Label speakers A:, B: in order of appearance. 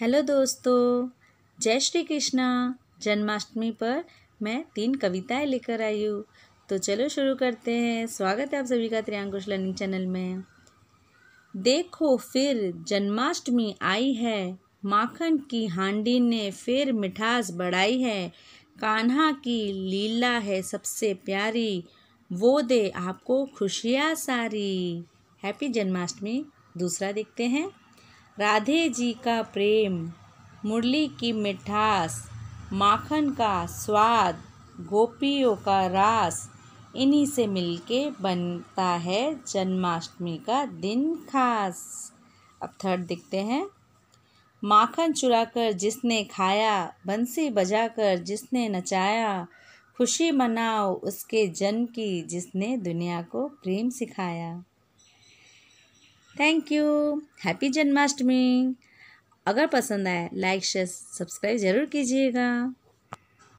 A: hello दोस्तों जय श्री कृष्णा जन्माष्टमी पर मैं तीन कविताएं लेकर आई हूँ तो चलो शुरू करते हैं स्वागत है आप सभी का त्रियांकुश लर्निंग चैनल में देखो फिर जन्माष्टमी आई है माखन की हांडी ने फिर मिठास बढ़ाई है कान्हा की लीला है सबसे प्यारी वो दे आपको खुशियाँ सारी हैप्पी जन्माष्टमी दूसरा देखते हैं राधे जी का प्रेम मुरली की मिठास माखन का स्वाद गोपियों का रास इन्हीं से मिलके बनता है जन्माष्टमी का दिन खास अब थर्ड देखते हैं माखन चुराकर जिसने खाया बंसी बजाकर जिसने नचाया खुशी मनाओ उसके जन्म की जिसने दुनिया को प्रेम सिखाया थैंक यू हैप्पी जन्माष्टमी अगर पसंद आए लाइक शेयर सब्सक्राइब ज़रूर कीजिएगा